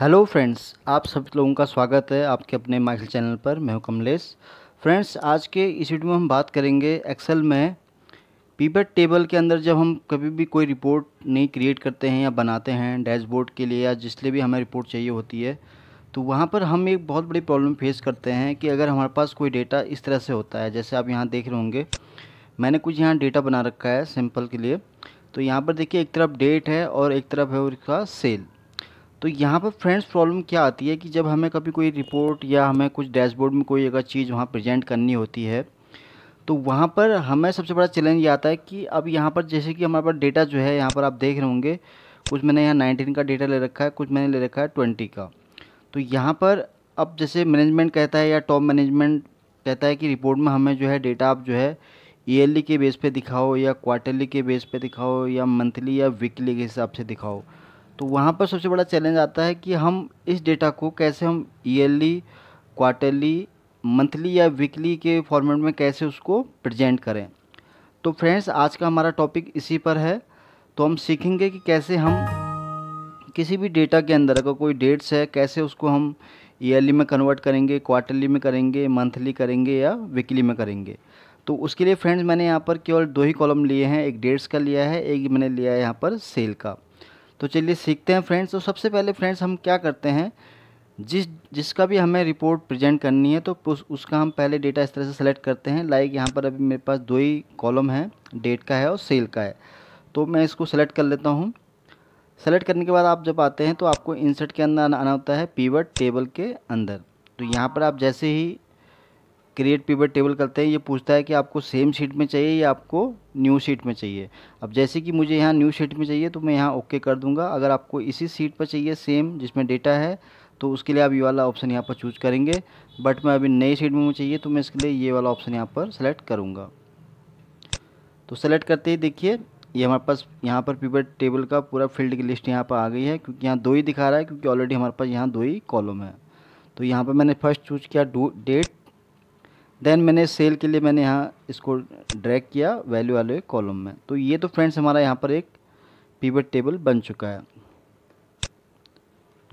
hello friends आप सब लोगों का स्वागत है आपके अपने माइकल चैनल पर मैं हूं कमलेश फ्रेंड्स आज के इस वीडियो में हम बात करेंगे एक्सेल में पीपेट टेबल के अंदर जब हम कभी भी कोई रिपोर्ट नहीं क्रिएट करते हैं या बनाते हैं डैशबोर्ड के लिए या जिसलिए भी हमें रिपोर्ट चाहिए होती है तो वहाँ पर हम एक बहुत बड़ी प्रॉब्लम फेस करते हैं कि अगर हमारे पास कोई डेटा इस तरह से होता है जैसे आप यहाँ देख रहे होंगे मैंने कुछ यहाँ डेटा बना रखा है सैम्पल के लिए तो यहाँ पर देखिए एक तरफ डेट है और एक तरफ है उसका सेल तो यहाँ पर फ्रेंड्स प्रॉब्लम क्या आती है कि जब हमें कभी कोई रिपोर्ट या हमें कुछ डैशबोर्ड में कोई अगर चीज़ वहाँ प्रेजेंट करनी होती है तो वहाँ पर हमें सबसे बड़ा चैलेंज ये आता है कि अब यहाँ पर जैसे कि हमारे पास डेटा जो है यहाँ पर आप देख रहे होंगे कुछ मैंने यहाँ नाइनटीन का डेटा ले रखा है कुछ मैंने ले रखा है ट्वेंटी का तो यहाँ पर अब जैसे मैनेजमेंट कहता है या टॉप मैनेजमेंट कहता है कि रिपोर्ट में हमें जो है डेटा आप जो है ईयरली के बेस पे दिखाओ या क्वार्टरली के बेस पे दिखाओ या मंथली या वीकली के हिसाब से दिखाओ तो वहाँ पर सबसे बड़ा चैलेंज आता है कि हम इस डेटा को कैसे हम ईयरली क्वार्टरली मंथली या वीकली के फॉर्मेट में कैसे उसको प्रेजेंट करें तो फ्रेंड्स आज का हमारा टॉपिक इसी पर है तो हम सीखेंगे कि कैसे हम किसी भी डेटा के अंदर अगर कोई डेट्स है कैसे उसको हम ईयरली में कन्वर्ट करेंगे क्वार्टरली में करेंगे मंथली करेंगे या वीकली में करेंगे तो उसके लिए फ्रेंड्स मैंने यहाँ पर केवल दो ही कॉलम लिए हैं एक डेट्स का लिया है एक मैंने लिया है यहाँ पर सेल का तो चलिए सीखते हैं फ्रेंड्स तो सबसे पहले फ्रेंड्स हम क्या करते हैं जिस जिसका भी हमें रिपोर्ट प्रेजेंट करनी है तो उस, उसका हम पहले डेटा इस तरह से सेलेक्ट करते हैं लाइक यहाँ पर अभी मेरे पास दो ही कॉलम है डेट का है और सेल का है तो मैं इसको सेलेक्ट कर लेता हूँ सेलेक्ट करने के बाद आप जब आते हैं तो आपको इंसर्ट के अंदर आना होता है पीवर टेबल के अंदर तो यहाँ पर आप जैसे ही क्रिएट पीवेट टेबल करते हैं ये पूछता है कि आपको सेम शीट में चाहिए या आपको न्यू शीट में चाहिए अब जैसे कि मुझे यहाँ न्यू शीट में चाहिए तो मैं यहाँ ओके कर दूँगा अगर आपको इसी सीट पर चाहिए सेम जिसमें डेटा है तो उसके लिए आप ये वाला ऑप्शन यहाँ पर चूज करेंगे बट मैं अभी नई शीट में मुझे चाहिए तो मैं इसके लिए ये वाला ऑप्शन यहाँ पर सेलेक्ट करूँगा तो सेलेक्ट करते ही देखिए ये हमारे पास यहाँ पर पीवेट टेबल का पूरा फील्ड की लिस्ट यहाँ पर आ गई है क्योंकि यहाँ दो ही दिखा रहा है क्योंकि ऑलरेडी हमारे पास यहाँ दो ही कॉलम है तो यहाँ पर मैंने फर्स्ट चूज किया डेट देन मैंने सेल के लिए मैंने यहाँ इसको ड्रैग किया वैल्यू वाले कॉलम में तो ये तो फ्रेंड्स हमारा यहाँ पर एक पीवट टेबल बन चुका है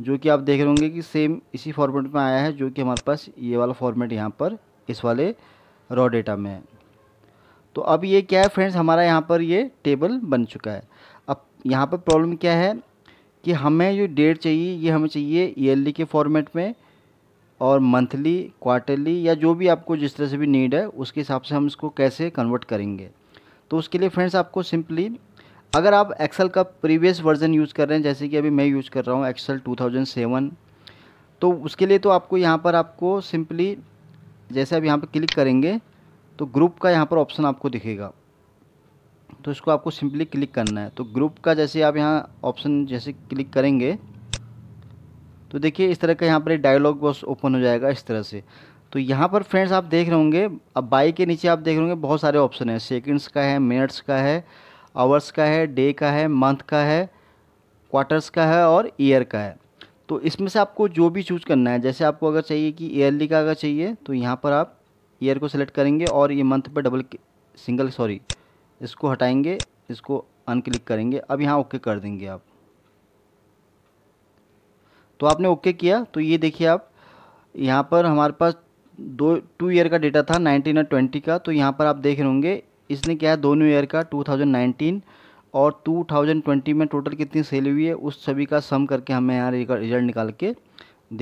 जो कि आप देख रहे होंगे कि सेम इसी फॉर्मेट में आया है जो कि हमारे पास ये वाला फॉर्मेट यहाँ पर इस वाले रॉ डेटा में है तो अब ये क्या है फ्रेंड्स हमारा यहाँ पर ये टेबल बन चुका है अब यहाँ पर प्रॉब्लम क्या है कि हमें जो डेट चाहिए ये हमें चाहिए ईयरली e के फॉर्मेट में और मंथली क्वार्टरली या जो भी आपको जिस तरह से भी नीड है उसके हिसाब से हम इसको कैसे कन्वर्ट करेंगे तो उसके लिए फ्रेंड्स आपको सिंपली अगर आप एक्सेल का प्रीवियस वर्जन यूज़ कर रहे हैं जैसे कि अभी मैं यूज़ कर रहा हूँ एक्सेल 2007 तो उसके लिए तो आपको यहाँ पर आपको सिंपली जैसे आप यहाँ पर क्लिक करेंगे तो ग्रुप का यहाँ पर ऑप्शन आपको दिखेगा तो इसको आपको सिंपली क्लिक करना है तो ग्रुप का जैसे आप यहाँ ऑप्शन जैसे क्लिक करेंगे तो देखिए इस तरह का यहाँ पर एक डायलॉग बॉक्स ओपन हो जाएगा इस तरह से तो यहाँ पर फ्रेंड्स आप देख रहे होंगे अब बाई के नीचे आप देख रहे होंगे बहुत सारे ऑप्शन हैं सेकेंड्स का है मिनट्स का है आवर्स का है डे का है मंथ का है क्वार्टर्स का है और ईयर का है तो इसमें से आपको जो भी चूज़ करना है जैसे आपको अगर चाहिए कि ईयरली का अगर चाहिए तो यहाँ पर आप ईयर को सेलेक्ट करेंगे और ये मंथ पर डबल सिंगल सॉरी इसको हटाएंगे इसको अनक्लिक करेंगे अब यहाँ ओके कर देंगे आप तो आपने ओके किया तो ये देखिए आप यहाँ पर हमारे पास दो टू ईयर का डेटा था नाइनटीन और ट्वेंटी का तो यहाँ पर आप देख रहे होंगे इसने क्या है दोनों ईयर का टू थाउजेंड नाइनटीन और टू थाउजेंड ट्वेंटी में टोटल कितनी सेल हुई है उस सभी का सम करके हमें यहाँ रिजल्ट निकाल के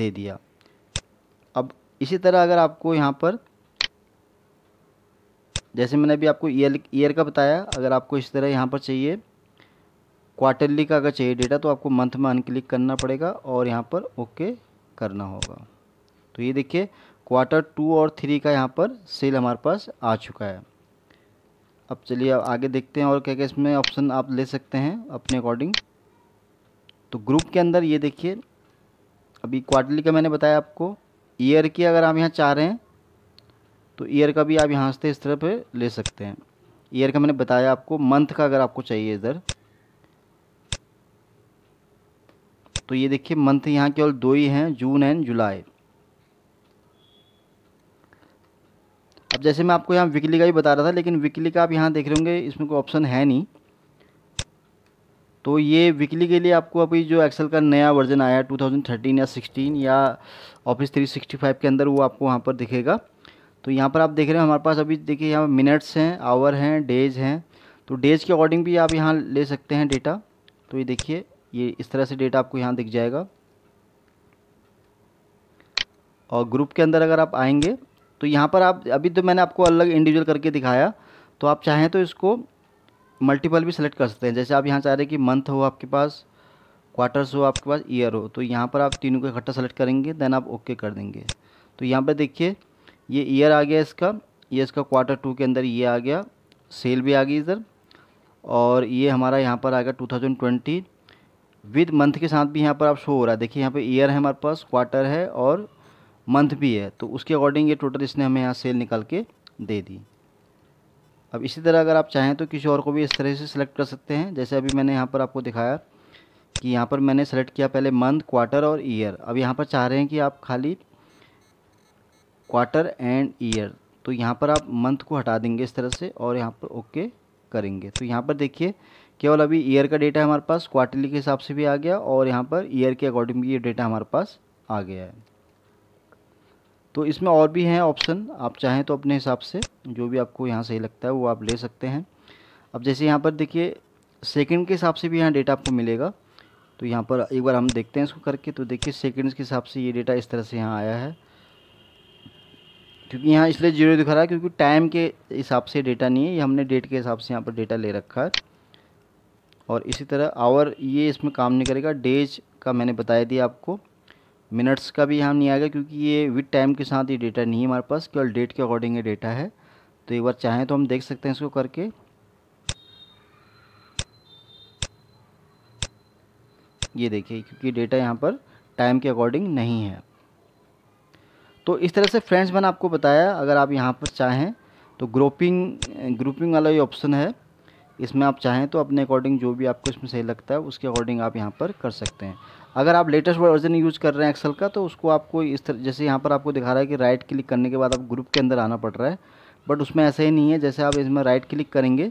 दे दिया अब इसी तरह अगर आपको यहाँ पर जैसे मैंने अभी आपको ईयर ईयर का बताया अगर आपको इस तरह यहाँ पर चाहिए क्वार्टरली का अगर चाहिए डेटा तो आपको मंथ में अनक्लिक करना पड़ेगा और यहाँ पर ओके करना होगा तो ये देखिए क्वार्टर टू और थ्री का यहाँ पर सेल हमारे पास आ चुका है अब चलिए अब आगे देखते हैं और क्या क्या इसमें ऑप्शन आप ले सकते हैं अपने अकॉर्डिंग तो ग्रुप के अंदर ये देखिए अभी क्वार्टरली का मैंने बताया आपको ईयर की अगर आप यहाँ चाह रहे हैं तो ईयर का भी आप यहाँ से इस तरह पे ले सकते हैं ईयर का मैंने बताया आपको मंथ का अगर आपको चाहिए इधर तो ये देखिए मंथ यहाँ केवल दो ही हैं जून एंड जुलाई अब जैसे मैं आपको यहाँ वीकली का भी बता रहा था लेकिन वीकली का आप यहाँ देख रहे होंगे इसमें कोई ऑप्शन है नहीं तो ये वीकली के लिए आपको अभी जो एक्सेल का नया वर्जन आया 2013 या 16 या ऑफिस 365 के अंदर वो आपको वहाँ पर दिखेगा तो यहाँ पर आप देख रहे हैं हमारे पास अभी देखिए यहाँ मिनट्स हैं आवर हैं डेज हैं तो डेज के अकॉर्डिंग भी आप यहाँ ले सकते हैं डेटा तो ये देखिए ये इस तरह से डेटा आपको यहाँ दिख जाएगा और ग्रुप के अंदर अगर आप आएंगे तो यहाँ पर आप अभी तो मैंने आपको अलग इंडिविजुअल करके दिखाया तो आप चाहें तो इसको मल्टीपल भी सेलेक्ट कर सकते हैं जैसे आप यहाँ चाह रहे हैं कि मंथ हो आपके पास क्वार्टर्स हो आपके पास ईयर हो तो यहाँ पर आप तीनों को इकट्ठा सेलेक्ट करेंगे देन आप ओके कर देंगे तो यहाँ पर देखिए ये ईयर आ गया इसका ये इसका क्वार्टर टू के अंदर ये आ गया सेल भी आ गई इधर और ये हमारा यहाँ पर आ गया two thousand twenty with month के साथ भी यहाँ पर आप शो हो रहा है देखिए यहाँ पे ईयर है हमारे पास क्वार्टर है और मंथ भी है तो उसके अकॉर्डिंग ये टोटल इसने हमें यहाँ सेल निकाल के दे दी अब इसी तरह अगर आप चाहें तो किसी और को भी इस तरह से सेलेक्ट कर सकते हैं जैसे अभी मैंने यहाँ पर आपको दिखाया कि यहाँ पर मैंने सेलेक्ट किया पहले मंथ क्वार्टर और ईयर अब यहाँ पर चाह रहे हैं कि आप खाली क्वार्टर एंड ईयर तो यहाँ पर आप मंथ को हटा देंगे इस तरह से और यहाँ पर ओके करेंगे तो यहाँ पर देखिए केवल अभी ईयर का डेटा हमारे पास क्वार्टरली के हिसाब से भी आ गया और यहाँ पर ईयर के अकॉर्डिंग भी ये डेटा हमारे पास आ गया है तो इसमें और भी हैं ऑप्शन आप चाहें तो अपने हिसाब से जो भी आपको यहाँ सही लगता है वो आप ले सकते हैं अब जैसे यहाँ पर देखिए सेकंड के हिसाब से भी यहाँ डेटा आपको मिलेगा तो यहाँ पर एक बार हम देखते हैं इसको करके तो देखिए सेकंड्स के हिसाब से ये डेटा इस तरह से यहाँ आया है क्योंकि यहाँ इसलिए जीरो दिखा रहा है क्योंकि टाइम के हिसाब से डेटा नहीं है ये हमने डेट के हिसाब से यहाँ पर डेटा ले रखा है और इसी तरह आवर ये इसमें काम नहीं करेगा डेज का मैंने बताया दिया आपको मिनट्स का भी यहाँ नहीं आएगा क्योंकि ये विद टाइम के साथ ये डेटा नहीं है हमारे पास केवल डेट के अकॉर्डिंग ये डेटा है तो एक बार चाहें तो हम देख सकते हैं इसको करके ये देखिए क्योंकि डेटा यहाँ पर टाइम के अकॉर्डिंग नहीं है तो इस तरह से फ्रेंड्स मैंने आपको बताया अगर आप यहाँ पर चाहें तो ग्रुपिंग ग्रुपिंग वाला ये ऑप्शन है इसमें आप चाहें तो अपने अकॉर्डिंग जो भी आपको इसमें सही लगता है उसके अकॉर्डिंग आप यहाँ पर कर सकते हैं अगर आप लेटेस्ट वर्जन यूज़ कर रहे हैं एक्सेल का तो उसको आपको इस तरह जैसे यहाँ पर आपको दिखा रहा है कि राइट क्लिक करने के बाद आप ग्रुप के अंदर आना पड़ रहा है बट उसमें ऐसा ही नहीं है जैसे आप इसमें राइट क्लिक करेंगे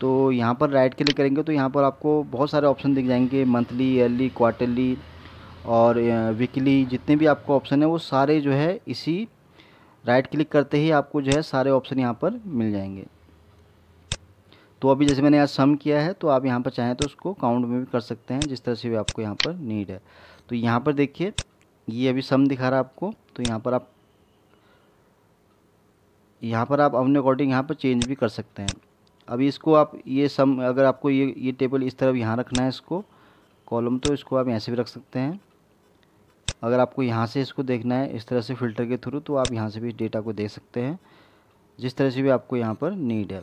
तो यहाँ पर राइट क्लिक करेंगे तो यहाँ पर आपको बहुत सारे ऑप्शन दिख जाएंगे मंथली ईयरली क्वार्टरली और वीकली जितने भी आपको ऑप्शन है वो सारे जो है इसी राइट क्लिक करते ही आपको जो है सारे ऑप्शन यहाँ पर मिल जाएंगे तो अभी जैसे मैंने यहाँ सम किया है तो आप यहाँ पर चाहें तो उसको काउंट में भी कर सकते हैं जिस तरह से भी आपको यहाँ पर नीड है तो यहाँ पर देखिए ये अभी सम दिखा रहा है आपको तो यहाँ पर आप यहाँ पर आप अपने अकॉर्डिंग यहाँ पर चेंज भी कर सकते हैं अभी इसको आप ये सम अगर आपको ये ये टेबल इस तरफ यहाँ रखना है इसको कॉलम तो इसको आप यहाँ से भी रख सकते हैं अगर आपको यहाँ से इसको देखना है इस तरह से फ़िल्टर के थ्रू तो आप यहाँ से भी डेटा को देख सकते हैं जिस तरह से भी आपको यहाँ पर नीड है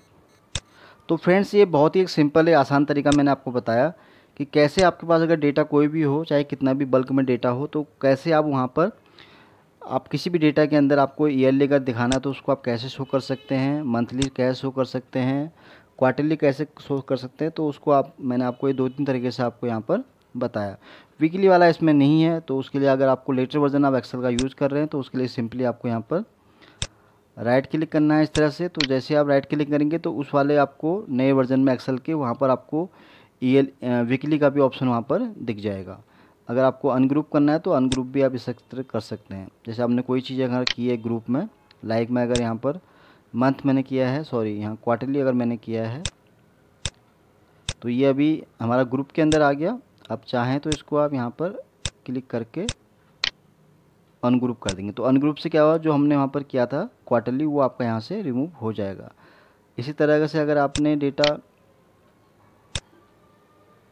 तो फ्रेंड्स ये बहुत ही एक सिंपल है आसान तरीका मैंने आपको बताया कि कैसे आपके पास अगर डेटा कोई भी हो चाहे कितना भी बल्क में डेटा हो तो कैसे आप वहाँ पर आप किसी भी डेटा के अंदर आपको ईयरली का दिखाना तो उसको आप कैसे शो कर सकते हैं मंथली कैसे शो कर सकते हैं क्वार्टरली कैसे शो कर सकते हैं तो उसको आप मैंने आपको ये दो तीन तरीके से आपको यहाँ पर बताया वीकली वाला इसमें नहीं है तो उसके लिए अगर आपको लेटर वर्जन आप एक्सेल का यूज़ कर रहे हैं तो उसके लिए सिंपली आपको यहाँ पर राइट क्लिक करना है इस तरह से तो जैसे आप राइट क्लिक करेंगे तो उस वाले आपको नए वर्जन में एक्सेल के वहाँ पर आपको ई एल वीकली का भी ऑप्शन वहाँ पर दिख जाएगा अगर आपको अनग्रुप करना है तो अनग्रुप भी आप इस तरह कर सकते हैं जैसे आपने कोई चीज़ अगर की है ग्रुप में लाइक में अगर यहाँ पर मंथ मैंने किया है सॉरी यहाँ क्वार्टरली अगर मैंने किया है तो ये अभी हमारा ग्रुप के अंदर आ गया आप चाहें तो इसको आप यहाँ पर क्लिक करके अनग्रुप कर देंगे तो अनग्रुप से क्या हुआ जो हमने वहाँ पर किया था क्वार्टरली वो आपका यहाँ से रिमूव हो जाएगा इसी तरह से अगर आपने डेटा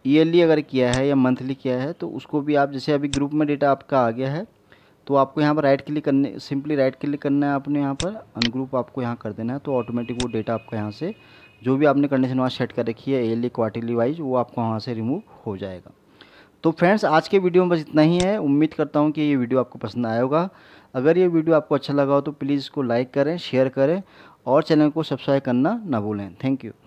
ईयरली अगर किया है या मंथली किया है तो उसको भी आप जैसे अभी ग्रुप में डेटा आपका आ गया है तो आपको यहाँ पर राइट क्लिक करने सिंपली राइट क्लिक करना है आपने यहाँ पर अनग्रुप आपको यहाँ कर देना है तो ऑटोमेटिक वो डेटा आपका यहाँ से जो भी आपने कंडीशन वहाँ सेट कर रखी है ईयरली क्वार्टरली वाइज वो आपको वहाँ से रिमूव हो जाएगा तो फ्रेंड्स आज के वीडियो में बस इतना ही है उम्मीद करता हूँ कि ये वीडियो आपको पसंद आया होगा अगर ये वीडियो आपको अच्छा लगा हो तो प्लीज़ इसको लाइक करें शेयर करें और चैनल को सब्सक्राइब करना ना भूलें थैंक यू